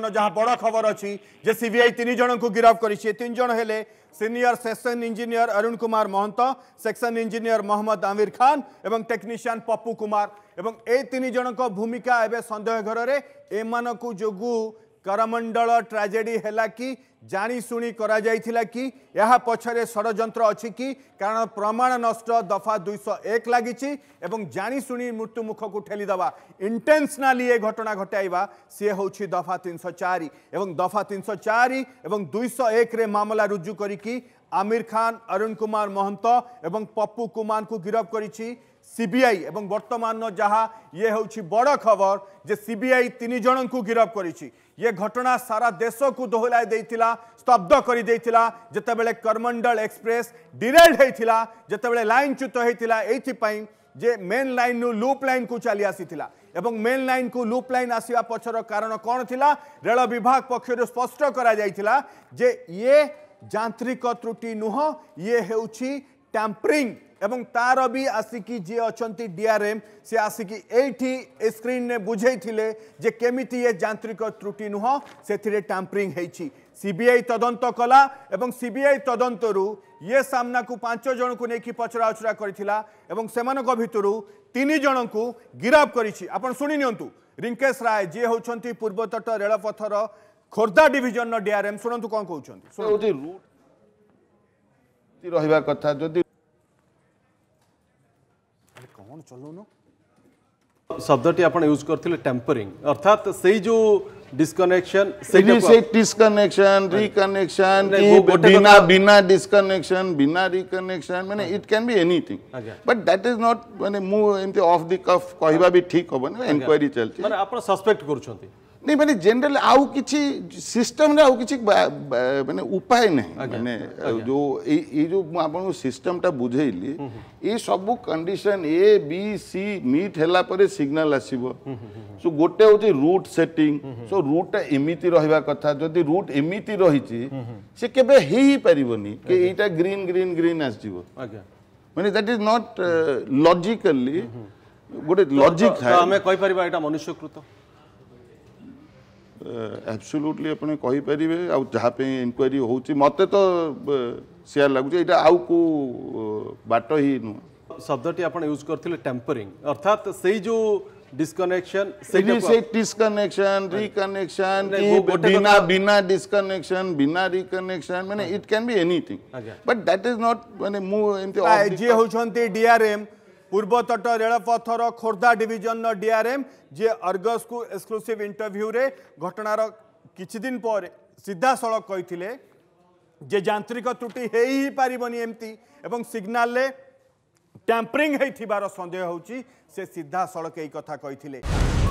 ଯାହା ବଡ଼ ଖବର ଅଛି ଯେ ସିବିଆଇ ତିନି ଜଣଙ୍କୁ ଗିରଫ କରିଛି ଏ ତିନି ଜଣ ହେଲେ senior section engineer Arun Kumar Mohanty section engineer Mohammed Aamir Khan ଏବଂ ଟେକ୍ନିସିଆନ ପପୁ କୁମାର ଏବଂ ଏ ତିନି ଜଣଙ୍କ ଭୂମିକା ଏବେ ସନ୍ଦେହ ଘରରେ ଏମାନଙ୍କ ଯୋଗୁଁ କରମଣ୍ଡଳ ଟ୍ରାଜେଡ଼ି ହେଲା କି ଜାଣିଶୁଣି କରାଯାଇଥିଲା କି ଏହା ପଛରେ ଷଡ଼ଯନ୍ତ୍ର ଅଛି କି କାରଣ ପ୍ରମାଣ ନଷ୍ଟ ଦଫା ଦୁଇଶହ ଏକ ଲାଗିଛି ଏବଂ ଜାଣିଶୁଣି ମୃତ୍ୟୁ ମୁଖକୁ ଠେଲିଦେବା ଇଣ୍ଟେନ୍ସନାଲି ଏ ଘଟଣା ଘଟାଇବା ସିଏ ହେଉଛି ଦଫା ତିନିଶହ ଚାରି ଏବଂ ଦଫା ତିନିଶହ ଚାରି ଏବଂ ଦୁଇଶହ ଏକରେ ମାମଲା ରୁଜୁ କରିକି आमिर खान अरुण আমির খান पप्पू कुमार को गिरफ्त পপ্পু কুমারকে গিরফ করেছি সিবিআই এবং বর্তমান যাহা ইয়ে হচ্ছে বড় খবর आई तीन जन को गिरफ्त করেছি ये घटना सारा देश को दोहल स्तब्ध करते करमंडल एक्सप्रेस डिरेल्ड होता जितेबाला लाइन च्युत होता ये जे मेन लाइन रु लुप लाइन को चली आसी एवं मेन लाइन को लुप लाइन आसवा पक्षर कारण कौन थी रेल विभाग पक्षर स्पष्ट कर ये যান্ত্রিক ত্রুটি নুহ ইয়ে ହେଉଛି ট্যাম্পরিং এবং তার বি আসিকি যে অনেক ডিআরএম সে আসিকি এইটি স্ক্রিনে বুঝাইলে যে কমিটি এ যান্ত্রিক ত্রুটি নুহ সে ট্যাম্পরিং হয়েছি সিবিআই তদন্ত কলা এবং সিবিআই তদন্তরু ইয়ে সামনাকু পাঁচ জনকু পচরা উচরা করেছিল এবং সেমানক ভিতর তিন জনকু গিরফ করেছি আপনার শুনি নিয়ন্তু রিঙ্কেশ রায় যে হচ্ছেন পূর্বতট রেলপথর ଖୋର୍ଦ୍ଧା ଡିଭିଜନର ଡିଆର୍ଏମ୍ ଶୁଣନ୍ତୁ କ'ଣ କହୁଛନ୍ତି ଯଦି ରୁଟ୍ ରହିବା କଥା ଯଦି କ'ଣ ଚଲଉନୁ ଶବ୍ଦଟି ଆପଣ ୟୁଜ୍ କରିଥିଲେ ଟେମ୍ପରିଂ ଅର୍ଥାତ୍ ସେଇ ଯେଉଁ डिस्कनेक्शन से डिस्कनेक्शन रिकनेक्शन बिना बिना डिस्कनेक्शन बिना रिकनेक्शन मैंने it can be anything but that is not मैंने मु एमती ऑफ द कफ कहबा भी ठीक होबन एनक्वायरी चलती माने आपण सस्पेक्ट करछंती ନାଇଁ ମାନେ ଜେନେରାଲି ଆଉ କିଛି ସିଷ୍ଟମରେ ଆଉ କିଛି ମାନେ ଉପାୟ ନାହିଁ ମାନେ ଯୋଉ ଏଇ ଏଇ ଯୋଉ ମୁଁ ଆପଣଙ୍କୁ ସିଷ୍ଟମଟା ବୁଝେଇଲି ଏ ସବୁ କଣ୍ଡିସନ ଏ ବି ସି ମିଟ୍ ହେଲା ପରେ ସିଗ୍ନାଲ ଆସିବ ସୋ ଗୋଟେ ହେଉଛି ରୁଟ୍ ସେଟିଂ ସୋ ରୁଟ୍ଟା ଏମିତି ରହିବା କଥା ଯଦି ରୁଟ୍ ଏମିତି ରହିଛି ସେ କେବେ ହେଇପାରିବନି କି ଏଇଟା ଗ୍ରୀନ ଗ୍ରୀନ ଗ୍ରୀନ୍ ଆସିଯିବ ମାନେ ଦ୍ୟାଟ୍ ଇଜ୍ ନଟ୍ ଲଜିକାଲି ଗୋଟେ ଲଜିକ୍ ଥାଏ ଆମେ କହିପାରିବା ଏଇଟା ମନୁଷ୍ୟକୃତ ଆବସୋଲ୍ୟୁଟଲି ଆପଣ କହିପାରିବେ ଆଉ ଯାହା ପାଇଁ ଇନକ୍ୱାରି ହେଉଛି ମୋତେ ତ ସେୟାର ଲାଗୁଛି ଏଇଟା ଆଉ କେଉଁ ବାଟ ହିଁ ନୁହଁ ଶବ୍ଦଟି ଆପଣ ୟୁଜ୍ କରିଥିଲେ ଟେମ୍ପରିଂ ଅର୍ଥାତ୍ ସେଇ ଯେଉଁ डिस्कनेक्शन से डिस्कनेक्शन रिकनेक्शन बिना बिना डिस्कनेक्शन बिना रिकनेक्शन माने it can be anything but that is not माने मु जे होछंती डीआरएम ପୂର୍ବତଟ ରେଳପଥର ଖୋର୍ଦ୍ଧା ଡିଭିଜନର ଡିଆର୍ଏମ୍ ଯିଏ ଅର୍ଗସ୍କୁ ଏକ୍ସକ୍ଲୁସିଭ୍ ଇଣ୍ଟରଭ୍ୟୁରେ ଘଟଣାର କିଛି ଦିନ ପରେ ସିଧାସଳଖ କହିଥିଲେ ଯେ ଯାନ୍ତ୍ରିକ ତ୍ରୁଟି ହେଇ ହିଁ ପାରିବନି ଏମିତି ଏବଂ ସିଗ୍ନାଲରେ ଟ୍ୟାମ୍ପରିଂ ହେଇଥିବାର ସନ୍ଦେହ ହେଉଛି ସେ ସିଧାସଳଖ ଏଇ କଥା କହିଥିଲେ